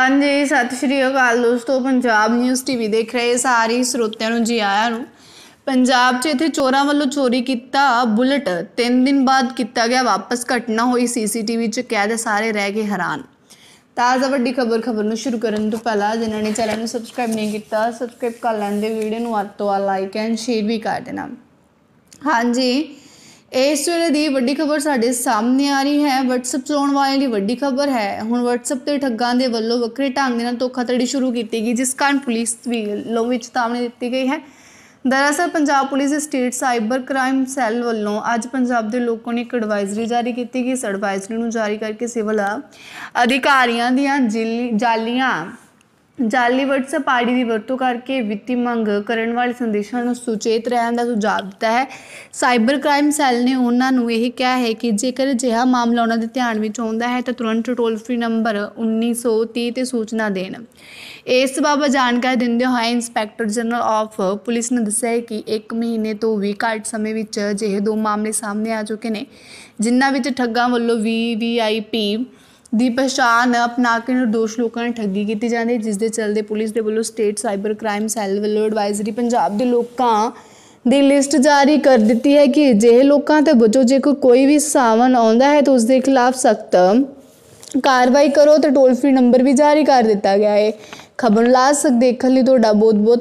ਹਾਂਜੀ ਸਤਿ ਸ਼੍ਰੀ ਅਕਾਲ ਦੋਸਤੋ ਪੰਜਾਬ ਨਿਊਜ਼ ਟੀਵੀ ਦੇਖ ਰਹੇ ਸਾਰੇ ਸਰੋਤਿਆਂ ਨੂੰ ਜੀ ਆਇਆਂ ਨੂੰ ਪੰਜਾਬ 'ਚ ਇਥੇ ਚੋਰਾਂ ਵੱਲੋਂ ਚੋਰੀ ਕੀਤਾ ਬੁਲਟ 3 ਦਿਨ ਬਾਅਦ ਕੀਤਾ ਗਿਆ ਵਾਪਸ ਘਟਨਾ ਹੋਈ ਸੀਸੀਟੀਵੀ 'ਚ ਕੈਦ ਸਾਰੇ ਰਹਿ ਗਏ ਹੈਰਾਨ ਤਾਜ਼ਾ ਵੱਡੀ ਖਬਰ ਖਬਰ ਨੂੰ ਸ਼ੁਰੂ ਕਰਨ ਤੋਂ ਪਹਿਲਾਂ ਜਿਨ੍ਹਾਂ ਨੇ ਚੈਨਲ ਨੂੰ ਸਬਸਕ੍ਰਾਈਬ ਨਹੀਂ ਕੀਤਾ ਸਬਸਕ੍ਰਾਈਬ ਕਰ ਲੈਣ ਦੇ ਵੀਡੀਓ ਨੂੰ ਵੱਧ ਤੋਂ ਵੱਧ ਲਾਈਕ ਐਂਡ ਸ਼ੇਅਰ ਵੀ ਕਰ ਦੇਣਾ ਹਾਂਜੀ ਇਸ ਵੇਲੇ ਦੀ ਵੱਡੀ ਖਬਰ ਸਾਡੇ ਸਾਹਮਣੇ ਆ ਰਹੀ ਹੈ WhatsApp ਚਲਾਉਣ ਵਾਲਿਆਂ ਲਈ ਵੱਡੀ ਖਬਰ ਹੈ ਹੁਣ WhatsApp ਤੇ ਠੱਗਾਂ ਦੇ ਵੱਲੋਂ ਵੱਖਰੇ ਢੰਗ ਦੇ ਨਾਲ ਧੋਖਾਧੜੀ ਸ਼ੁਰੂ ਕੀਤੀ ਗਈ ਜਿਸ ਕਾਰਨ ਪੁਲਿਸ ਵੀ ਲੋ ਵਿੱਚ ਤਾਮਨੇ ਦਿੱਤੀ ਗਈ ਹੈ ਦਰਅਸਲ Punjab police state cyber crime cell ਵੱਲੋਂ ਅੱਜ ਪੰਜਾਬ ਦੇ ਲੋਕਾਂ ਨੇ ਇੱਕ ਐਡਵਾਈਜ਼ਰੀ ਜਾਰੀ ਕੀਤੀ ਗਈ ਇਸ ਨੂੰ ਜਾਰੀ ਕਰਕੇ ਸਿਵਲ ਅਧਿਕਾਰੀਆਂ ਦੀਆਂ ਜਾਲੀਆਂ ਜਾਲੀ WhatsApp ਆਈਡੀ ਦੀ ਵਰਤੋਂ ਕਰਕੇ ਵਿੱਤੀ ਮੰਗ ਕਰਨ ਵਾਲੇ ਸੰਦੇਸ਼ਾਂ ਨੂੰ ਸੁਚੇਤ ਰਹਿਣ ਦਾ ਸੁਝਾਅ ਦਿੱਤਾ ਹੈ ਸਾਈਬਰ ਕ੍ਰਾਈਮ ਸੈੱਲ ਨੇ ਉਹਨਾਂ ਨੂੰ ਇਹ ਕਿਹਾ ਹੈ ਕਿ ਜੇਕਰ ਅਜਿਹਾ ਮਾਮਲਾ ਉਹਨਾਂ ਦੇ ਧਿਆਨ ਵਿੱਚ ਆਉਂਦਾ ਹੈ ਤਾਂ ਤੁਰੰਤ ਟੋਲ ਫ੍ਰੀ ਨੰਬਰ 1930 ਤੇ ਸੂਚਨਾ ਦੇਣ ਇਸ ਬਾਬਤ ਜਾਣਕਾਰੀ ਦਿੰਦੇ ਹੋਏ ਇੰਸਪੈਕਟਰ ਜਨਰਲ ਆਫ ਪੁਲਿਸ ਨੇ ਦੱਸਿਆ ਕਿ 1 ਮਹੀਨੇ ਤੋਂ ਵੀ ਘੱਟ ਸਮੇਂ ਵਿੱਚ ਅਜਿਹੇ ਦੋ ਮਾਮਲੇ ਸਾਹਮਣੇ ਆ ਚੁੱਕੇ ਨੇ ਜਿਨ੍ਹਾਂ ਵਿੱਚ ਠੱਗਾਂ ਵੱਲੋਂ ਵੀ ਵੀਆਈਪੀ ਦੀ ਪਛਾਣ ਅਪਣਾ ਕੇ ਨਿਰਦੋਸ਼ ਲੋਕਾਂ ਨੇ ਠੱਗੀ ਕੀਤੀ ਜਾਂਦੀ ਜਿਸ ਦੇ ਚੱਲਦੇ ਪੁਲਿਸ ਦੇ ਵੱਲੋਂ ਸਟੇਟ ਸਾਈਬਰ ਕ੍ਰਾਈਮ ਸੈੱਲ ਵੱਲੋਂ ਐਡਵਾਈਜ਼ਰੀ ਪੰਜਾਬ ਦੇ ਲੋਕਾਂ ਦੀ ਲਿਸਟ ਜਾਰੀ ਕਰ ਦਿੱਤੀ ਹੈ ਕਿ ਜਿਹੇ ਲੋਕਾਂ ਤੇ ਬਚੋ ਜੇ ਕੋਈ ਵੀ ਸਾਵਨ ਆਉਂਦਾ ਹੈ ਤਾਂ ਉਸ ਦੇ ਖਿਲਾਫ ਸਖਤ ਕਾਰਵਾਈ ਕਰੋ ਤੇ ਟੋਲ ਫ੍ਰੀ ਨੰਬਰ ਵੀ ਜਾਰੀ ਕਰ ਦਿੱਤਾ ਗਿਆ ਹੈ ਖਬਰ ਲਾਸਕ ਦੇਖਣ ਲਈ ਤੁਹਾਡਾ ਬਹੁਤ ਬਹੁਤ